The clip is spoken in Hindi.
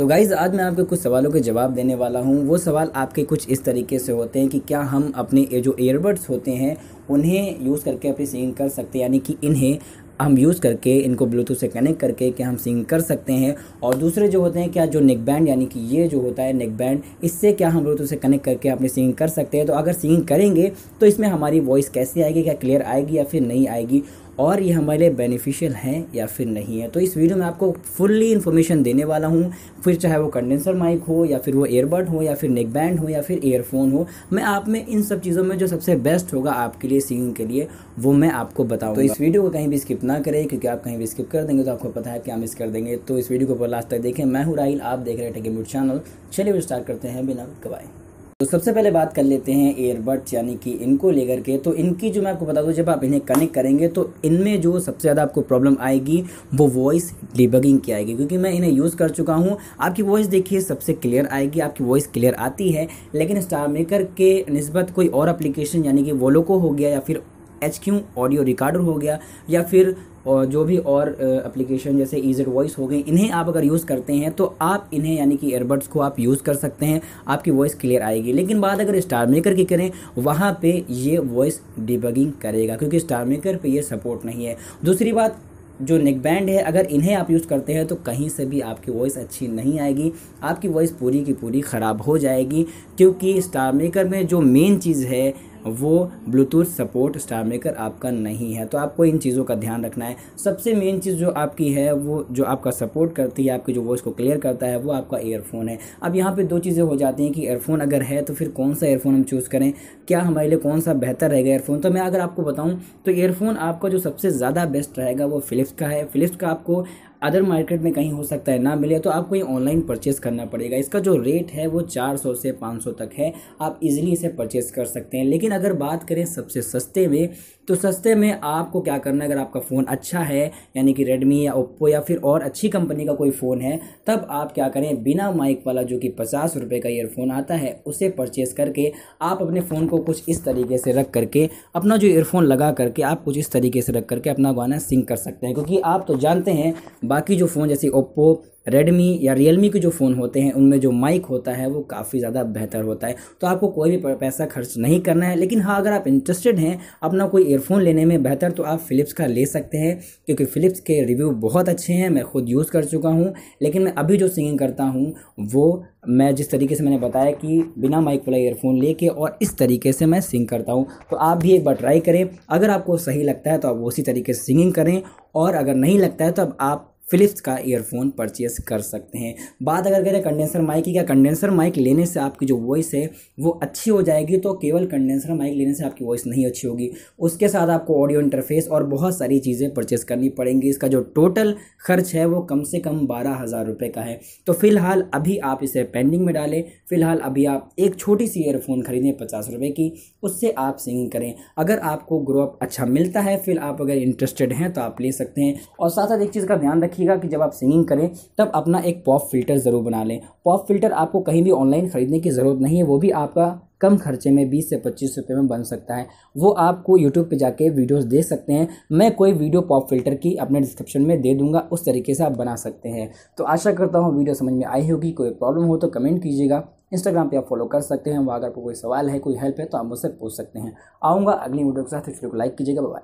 तो गाइज़ आज मैं आपके कुछ सवालों के जवाब देने वाला हूँ वो सवाल आपके कुछ इस तरीके से होते हैं कि क्या हम अपने जो ईयरबड्स होते हैं उन्हें यूज़ करके अपनी सिंगिंग कर सकते हैं यानी कि इन्हें हम यूज़ करके इनको ब्लूटूथ से कनेक्ट करके क्या हम सिंग कर सकते हैं और दूसरे जो होते हैं क्या जो नेक बैंड यानी कि ये जो होता है नेक बैंड इससे क्या हम ब्लूटूथ से कनेक्ट करके अपनी सिंग कर सकते हैं तो अगर सिंग करेंगे तो इसमें हमारी वॉइस कैसी आएगी क्या क्लियर आएगी या फिर नहीं आएगी और ये हमारे लिए बेनिफिशियल हैं या फिर नहीं है तो इस वीडियो में आपको फुल्ली इन्फॉर्मेशन देने वाला हूँ फिर चाहे वो कंडेंसर माइक हो या फिर वो एयरबड हो या फिर नेक बैंड हो या फिर एयरफोन हो मैं आप में इन सब चीज़ों में जो सबसे बेस्ट होगा आपके लिए सिंगिंग के लिए वो मैं आपको बताऊँ तो इस वीडियो को कहीं भी स्किप ना करें क्योंकि आप कहीं भी स्किप कर देंगे तो आपको पता है कि हम मिस कर देंगे तो इस वीडियो को लास्ट तक देखें मैं हूँ राहल आप देख रहे हैं टेकेमूड चैनल चलिए स्टार्ट करते हैं बिना गवाए तो सबसे पहले बात कर लेते हैं एयरबड्स यानी कि इनको लेकर के तो इनकी जो मैं आपको बता दूं जब आप इन्हें कनेक्ट करेंगे तो इनमें जो सबसे ज़्यादा आपको प्रॉब्लम आएगी वो वॉइस डिबगिंग की आएगी क्योंकि मैं इन्हें यूज़ कर चुका हूँ आपकी वॉइस देखिए सबसे क्लियर आएगी आपकी वॉइस क्लियर आती है लेकिन स्टार मेकर के नस्बत कोई और अप्लीकेशन यानी कि वोलो को हो गया या फिर एच क्यू ऑडियो रिकॉर्डर हो गया या फिर और जो भी और एप्लीकेशन जैसे ईजेड e वॉइस हो गई इन्हें आप अगर यूज़ करते हैं तो आप इन्हें यानी कि एयरबड्स को आप यूज़ कर सकते हैं आपकी वॉइस क्लियर आएगी लेकिन बात अगर स्टार मेकर की करें वहाँ पे ये वॉइस डिबगिंग करेगा क्योंकि स्टार मेकर पे ये सपोर्ट नहीं है दूसरी बात जो नेक बैंड है अगर इन्हें आप यूज़ करते हैं तो कहीं से भी आपकी वॉइस अच्छी नहीं आएगी आपकी वॉइस पूरी की पूरी ख़राब हो जाएगी क्योंकि स्टार मेकर में जो मेन चीज़ है वो ब्लूटूथ सपोर्ट स्टार मेकर आपका नहीं है तो आपको इन चीज़ों का ध्यान रखना है सबसे मेन चीज़ जो आपकी है वो जो आपका सपोर्ट करती है आपकी जो वॉइस को क्लियर करता है वो आपका एयरफोन है अब यहाँ पर दो चीज़ें हो जाती हैं कि एयरफोन अगर है तो फिर कौन सा एयरफोन हम चूज़ करें क्या हमारे लिए कौन सा बेहतर रहेगा एयरफोन तो मैं अगर आपको बताऊँ तो एयरफोन आपका जो सबसे ज़्यादा बेस्ट रहेगा वो फ़िलिप्स का है फ़िलिप्स का आपको अदर मार्केट में कहीं हो सकता है ना मिले तो आपको ये ऑनलाइन परचेस करना पड़ेगा इसका जो रेट है वो 400 से 500 तक है आप इजीली इसे परचेस कर सकते हैं लेकिन अगर बात करें सबसे सस्ते में तो सस्ते में आपको क्या करना है अगर आपका फ़ोन अच्छा है यानी कि रेडमी या ओप्पो या फिर और अच्छी कंपनी का कोई फ़ोन है तब आप क्या करें बिना माइक वाला जो कि पचास रुपये का ईयरफोन आता है उसे परचेस करके आप अपने फ़ोन को कुछ इस तरीके से रख करके अपना जो ईयरफोन लगा करके आप कुछ इस तरीके से रख करके अपना गाना सिंग कर सकते हैं क्योंकि आप तो जानते हैं बाकी जो फ़ोन जैसे ओप्पो रेडमी या रियलमी के जो फ़ोन होते हैं उनमें जो माइक होता है वो काफ़ी ज़्यादा बेहतर होता है तो आपको कोई भी पैसा खर्च नहीं करना है लेकिन हाँ अगर आप इंटरेस्टेड हैं अपना कोई एयरफोन लेने में बेहतर तो आप फ़िलिप्स का ले सकते हैं क्योंकि फ़िलिप्स के रिव्यू बहुत अच्छे हैं मैं खुद यूज़ कर चुका हूँ लेकिन मैं अभी जो सिंगिंग करता हूँ वो मैं जिस तरीके से मैंने बताया कि बिना माइक वाला एयरफोन लेके और इस तरीके से मैं सिंग करता हूँ तो आप भी एक बार ट्राई करें अगर आपको सही लगता है तो आप उसी तरीके से सिंगिंग करें और अगर नहीं लगता है तो अब आप फिलिप्स का ईयरफोन परचेस कर सकते हैं बात अगर करें कंडेंसर माइक की क्या कंडेंसर माइक लेने से आपकी जो वॉइस है वो अच्छी हो जाएगी तो केवल कंडेंसर माइक लेने से आपकी वॉइस नहीं अच्छी होगी उसके साथ आपको ऑडियो इंटरफेस और बहुत सारी चीज़ें परचेस करनी पड़ेंगी इसका जो टोटल खर्च है वो कम से कम बारह हज़ार रुपये का है तो फ़िलहाल अभी आप इसे पेंडिंग में डालें फ़िलहाल अभी आप एक छोटी सी ईयरफोन ख़रीदें पचास रुपये की उससे आप सिंगिंग करें अगर आपको ग्रोअप अच्छा मिलता है फिर आप अगर इंटरेस्टेड हैं तो आप ले सकते हैं और साथ साथ एक चीज़ का ध्यान रखिए रखिएगा कि जब आप सिंगिंग करें तब अपना एक पॉप फिल्टर ज़रूर बना लें पॉप फिल्टर आपको कहीं भी ऑनलाइन ख़रीदने की ज़रूरत नहीं है वो भी आपका कम खर्चे में 20 से पच्चीस रुपये में बन सकता है वो आपको यूट्यूब पे जाके वीडियोस देख सकते हैं मैं कोई वीडियो पॉप फिल्टर की अपने डिस्क्रिप्शन में दे दूंगा उस तरीके से आप बना सकते हैं तो आशा करता हूँ वीडियो समझ में आई होगी कोई प्रॉब्लम हो तो कमेंट कीजिएगा इंस्टाग्राम पे आप फॉलो कर सकते हैं वहाँ अगर कोई सवाल है कोई हेल्प है तो आप मुझसे पूछ सकते हैं आऊँगा अगली वीडियो के साथ इस वीडियो को लाइक कीजिएगा बाय